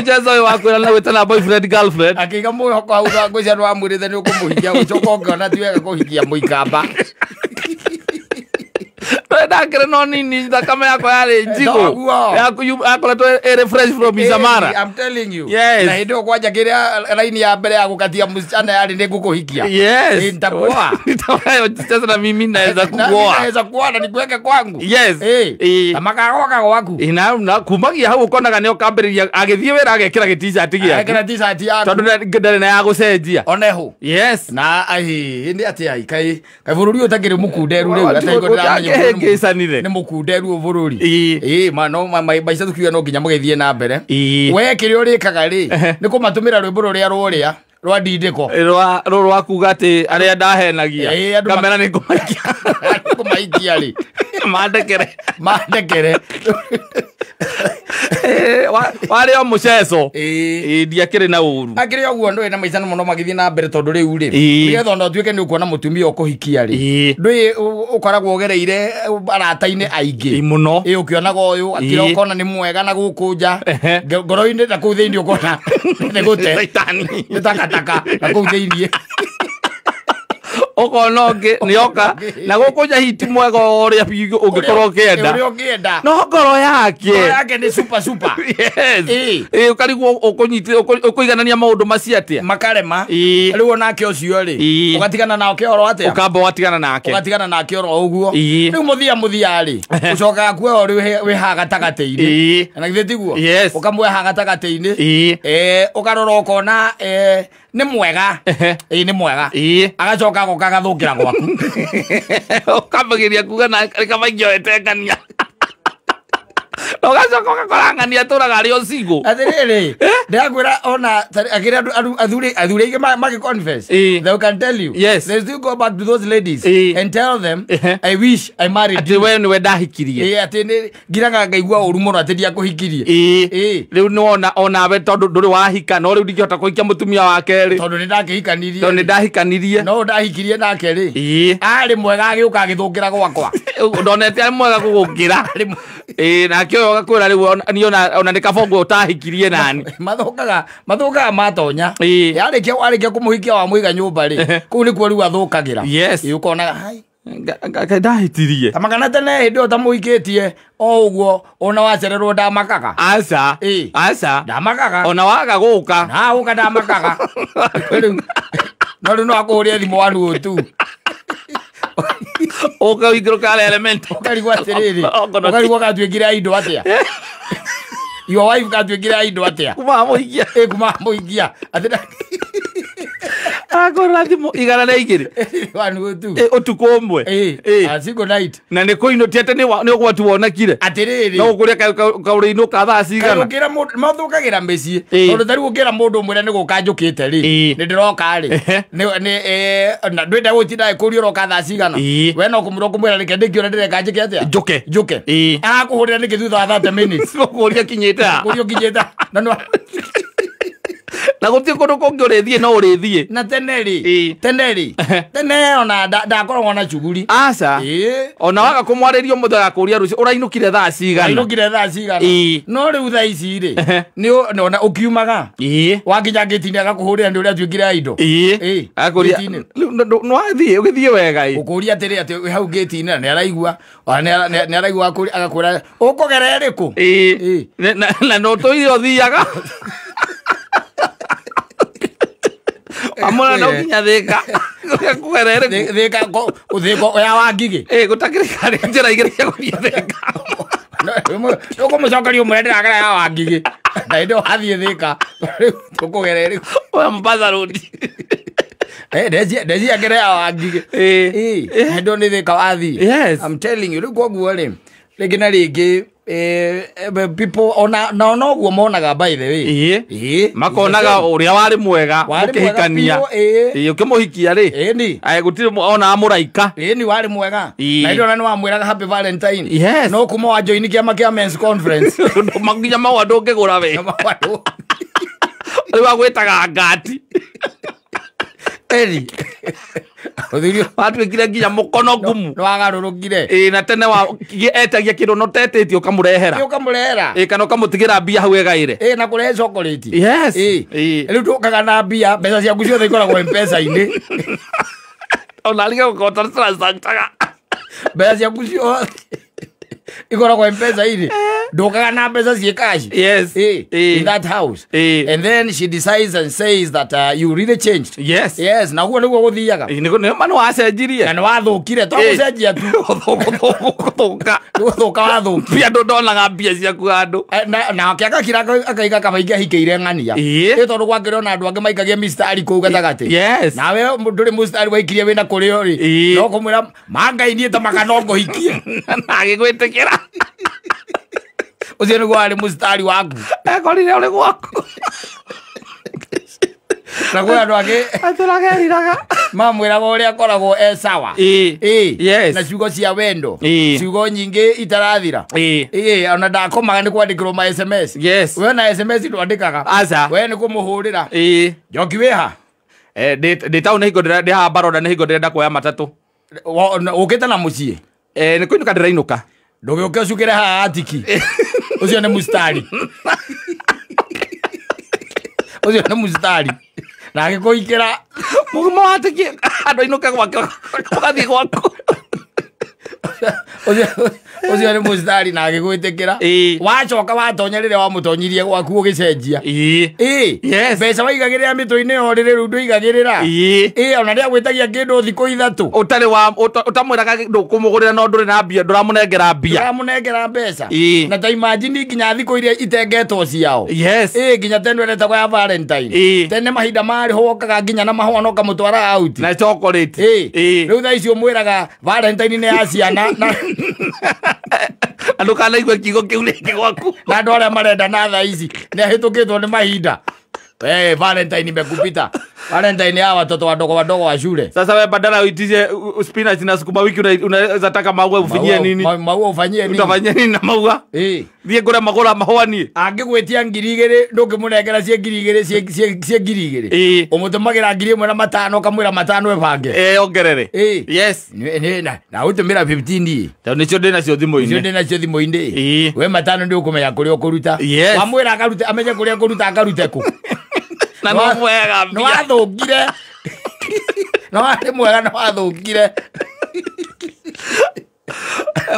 mujaza ũyũ wakwĩra na gwĩtana boyfriend girlfriend akĩiga mwĩhoko hau na ngwĩcia nĩ wamwĩrĩte nĩ ũkũmũhikia ũcoka ũngĩona ti wega kũhikia mũikamba urenda kä no nini thakame yakwa yarä njigå yakoretwo ä fresh from isamara I'm telling you yes. na kwanja kä eh, raini ya mbere ya gå katia msichana yarä nä ngå kå hikia sasa na mimi naweza kuoa naweza kuoa na nikuweke kwangu yes hey. hey. na gwaku ina na kumagia hau ukonaga nä okambä agithie wä agekira gä t-shirt giakira t-shirt yaku na ya gå yes na ai kai kai bå rå ri å tagä rä må kunderu rä icanire nä må kunderu å bå rå ri maica tukiuga no nginya må gäthiä na mbere we kä rä å rä kaga rä nä kå matå mä ra rwä mbå rå rä a rwo rä a rwa ndindiko rå rwa kuga atä arä a ndahenagia kamera nä kå maikia rä mandekere mandekere warä o må ceco ndiakärä na å ru akä rä oguo ndå na maica må no magä na mbere tondå rä u rä nä getha ona å tuä ke nä å kuona må tumia å kå hikia rä ndå å koragwo å gereire arata-inä aingä må no ä å kä onaga å yå akä ra å kona nä mwega na gå kå nja ngoro-inä na kå u thä inä å kona nä gå te nä takataka na kå u thä iniä ukona ngi nä oka na gå kå nja hiti mwega å rä a biå å kä enda no ngoro yake å karigwo å kå iganania maå ndå macio atä a makarema rä u onake å cio rä å gatigana nake oro atia ukamba kamba gatigana nake ugatigana nake oro å guo muthia u må thia må ori å ha gatagatä ini na githe tiguo ukamwe ha gatagatä ini å karora nä mwega ä nä mwega agacoka goka gathå kä ra gwaku å kambagä ria kuga na kamaingioetengania na ũgacoka ũgakora ng'ania tũraga arĩ o cigũ atĩrĩrĩ eh? ndĩrakwĩra ona akĩrĩ athuri athuri aingĩ magĩ confess they can tell you yes they still go back to those ladies and tell them i wish i married you we niwe ndahikirie atĩ ngiraga ngaigua ũru mũno atĩ ndiakũhikirie rĩu nĩwona onawe tondũ ndũrĩ wahika no rĩu ndingĩhota kũhikia mũtumia wa kerĩ tondũ nĩ ndakĩhikanirie tondũ nĩ ndahikanirie no ndahikirie nake rĩ arĩ mwega agĩũka agĩthũngĩra gwakwa ndonete arĩ mwega gũgũkĩra nake ũyũ ugakwira kwira riu niona ona nikabongo utahikirie nani mathukaga mathukaga matonya yarikia warikia kumuhikia wa muiga nyumba ri ni nikuo riu thukagira yes ukonaga hai ndahitirie magana tene hindi ta muikitie o uguo ona wacererwo ndamakaga aca aca ndamakaga ona waga guka na uka ndamakaga no riu no akå hå rä thimå tu uka uikiruka ala element ukarigwa atiriri ukarigwa gatuigira indo atia eh? your wife gatuigira indo atia kuma eh, kumamuigia atina akorathimo igana eh, eh, eh. na igä rä åtukå nä kå inå tiete nä å gwati wonekire no gå kå rä a rä inå ka thaa ciganamathå kagä ra mä ciä tondå tarä gå kä ra må ndå å mwä rä a nä gå kanjå kä te rä nä ndä roka rä ndå enda gå kå ri å roka thaa cigana we no kå må rokå mwä ra rä ndä kä ona ndä reka njä ke atä a njå ke njå ke akå hå rä ra nä kä thutha wa thate gå ria kinyä te na na gũtirĩ kũndũ kũngĩ ũrĩthiĩ no ũrĩthiĩ na teneri teneri tene ona ndakoragwo na cuguri aca ona waga kũmwarĩrio mũndũ agakũria rũcio ũrainũkire thaa cigana ainũkire thaa cigana no rĩu thaa ici rĩ ona ũkiumaga wakinya ngĩtini agakũhũrĩra nĩ ũrĩa tuĩkire indo nĩwathiĩ ũgĩthiĩ wega ũkũria atĩrĩ atĩ hau ngĩtini na nĩ araigua nĩ araigua agakwĩra ũkũgera ĩrĩkũ na no tũire thiaga amona na ukinya thika kuria kwerere thika ko uthiko ya wangigi eh kare njira igire ya kuthia thika tåkåmåcokeria como må rä a ndä ragera ya wangigä na ä ndä wathiä thä ka rä u tå kå gere rä ndeciangere ya wangigä ndå nä thä ka wathiä rä u koguo rä rä ngä na rä ngä nao noguo monaga by the way makonaga uria wari mwega ukihikania ukimuhikia ri gutire ona muraika ni wari mwega na ndio na niwamwiraga happy valentine yes. no kuma wajoini kiama kia men's conference nginya mawa ndungigura we riu agwitaga ngati teri watu ekire nginya mukono ngumu wagarurukire ä na tene etagia kä ndå no tetete å kamå rehera å kamå rehera kana å kamå tigä ra mbia hau egaä re na kå rehe cokoriti rä u tå kaga na mbia mbeca ciaku ciothe ikoragwo mpesa-inä onarigagå korwo tarä mbeca ciaku ciothe ikoragwo mpesa iri ndukaga eh. na mbeca ciä kashi yes. Ee, ee. in that house ee. and then she decides and says that uh, you really changed yes. yes. na niguo gå thiaga nä wacenjirie na nä wathå kire to gå cenjia tu thå ka wathå kire andå ndonaga mbia ciaku andå eh, nake agakira akaiga kabaingä ahikä ire ng'ania ä tondå gwakä rona andå angä maikagia mistari kå u gatagatä nawe ndå rä mstari waikirie wä na kå rä o rä no kå mwä ra mangainiä ta makanongo hikie nagä gwä tä kä ra ucio nä guo warä må citari waku ekorire å rä gwaku na kwä andå angä atårageriraga mamwä raga å rä a koragwo e sawa na ciugo cia wendo ciugo nyingä itarathira ona ndakomaga nä kwandä kä rwo ma sms we na sms ndwandä kaga we nä kå må hå rä ra njoki wä ha ndä tau nä hingo ndä haha mbaronda nä hingo ndä renda kuoya matatå å kä te na må ciä nä kå inå ka ndä rainå ka ndå gä å ke å cukä re haha atiki å cio nä mustari å cio nä mustari na agä kå ikä ra må gä mo watikie andå ainå ke gwake å gathiä gwaku ucio nä må citari na agä gwä tä kä ra wacoka watonya rä rä a wamũtonyirie gwaku å gä cenjia mbeca waigagä rä ra mä tå-inä yo rä rä rä u ndåigagä rä ra ona rä a gwä tagia kä ndå thikå ithatå ũtamwä raga ndå kå må gå rä ra no ndå rä na mbia ndå ramå nengera mbia nengera mbeca na ta imajini nginya thikå iria itengetwo ciao nginya teno ĩretagwo ya valentine tene mahinda marä ho wokaga nginya na mahũa no kamå twara na chocolate rä u thaa icio mwä raga valentine nä ya ciana andå kanaigua kiugo kä u rä ngä gwaku na andå arä a marenda na thaa ici nä ahä tå kä two nä mahinda Hey, Valentine imekupita. Valentine hawa watoto wadogo wadogo wa shule. Sasa wewe badala uitize spinach na sukuma wiki unaweza taka maua ufinyie nini? Maua ma, ma, ufanyie nini? Utafanyia nini na maua? Eh. Thie kura magora mahwa ni. Angigwetia ngiri igiri ndungimurengera cie ngiri igiri cie ngiri igiri. Eh. Umutumagira ngiri imwe na matano kamwira matano webange. Eh, ongerere. Eh. Yes. Ni na na utumira 15 ndi. Tondu nicio ndina cio thimu ini. Ndina cio thimu ini. We matano ndi ukumenya kuria ukuruta. Yes. Wamwira akaruta amenye kuria akuruta akarute ku. na no mwega no athungire no arä mwega no athungire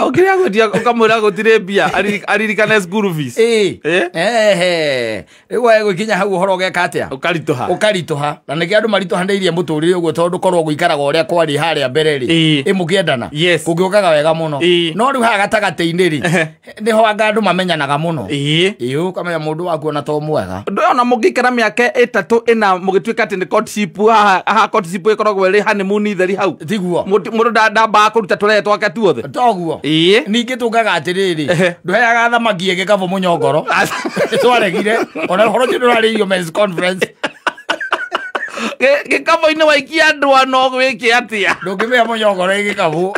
ũngĩrĩa eh, gũtia ũkamwĩra gũtirĩ mbia aririkane school fees eh? ehe rĩu wae gwĩkinya hau ũhoro ũgeka atĩa ũkaritũha ũkaritũha na tå rä maritũhanĩirie å guo tondå korwo gũikaraga ũrĩa kwarĩ harĩa mbere-rĩ ĩmũkĩendana kũngĩũkaga wega må no rĩu haha gatagatĩ-inĩ-rĩ nĩho anga andũ mamenyanaga mũno ĩĩ ũkamenya mũndũ ndå ona to mwega ũndũ ndå ona mũngĩikara mĩaka må ĩna mũgĩtuĩka atĩ nĩ courtship haha haha courtship ĩkoragwo ĩrĩ honeymoon theri hau tiguo mũndũ ndambaga kũruta tũree twake tuothe toguo ii ningä tå ngaga atä rä rä ndå heaga thamaki ä gä kabå må nyongoro nä twaregire ona horo cio ndå rarä irio gä kabå-inä waikia andå ano gwä kä atä a ndå ngä mä a må nyongoro ä gä kabå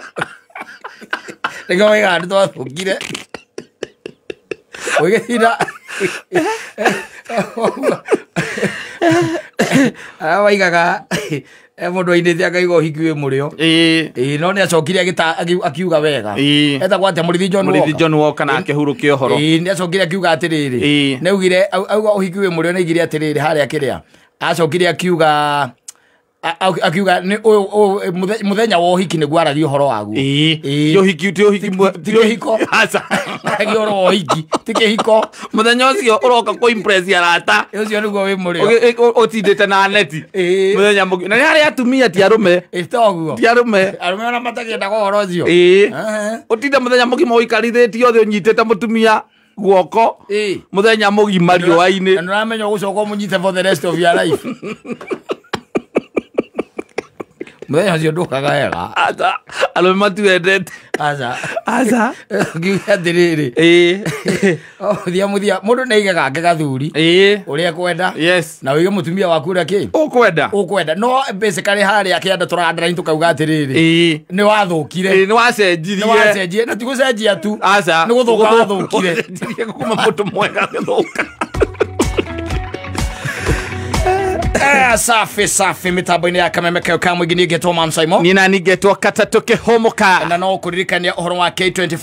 nä gä waigaga nä twathå ngire å gä arawaigaga eh, mundu ainite akaiga hiki wi murio ii no ni acokire akiuga wega etagwo atia murithi john murithi john woka na akihuruke uhoro ii ni acokire akiuga atiriri naugire auga uhiki wi murio naigire atiriri haria kiria acokire akiuga akiuga nä muthenya wa hiki nä guaragia å horo waguo tiåhikiagia å horo wa hiki ti kä hiko må thenya å cio å roka kå arata å cio nä guo wä må rä å tindä te na neti må thenya må na nä harä atumia ti arå me toguo ti arå me arå me ona matagä endaga å horo å cio å tinda må thenya må gima å ikarithä tie othe å nyitä te må tumia guoko må thenya må gima riå wa nä å ramenya å gå coka må nyite for the rest of your life muthenya ũcio ndũkaga wega aca arũme matiwendete aca aca ngiuga atĩrĩrĩ oh, thia mũthia mũndũ nĩige gake gathuri ũrĩa ekwenda na ũige mũtumia waku ũrĩa kĩ ũkwenda ũkwenda no basically harĩa kĩanda tũrandaraini tũkauga atĩrĩrĩ nĩ wathũkire nĩ wacenjirie nĩ wacenjirie na ti gũcenjia tu aca nĩ gũthũka wathũkire kuma mũndũ mwega gĩthũka eh, safi safi mĩtambo-inĩ ya kamemekeo ka mũingĩ niĩ ngetwo mamcoimo nina nĩngetwo katatu kĩhũmũka na no kũririkania ũhoro wa k24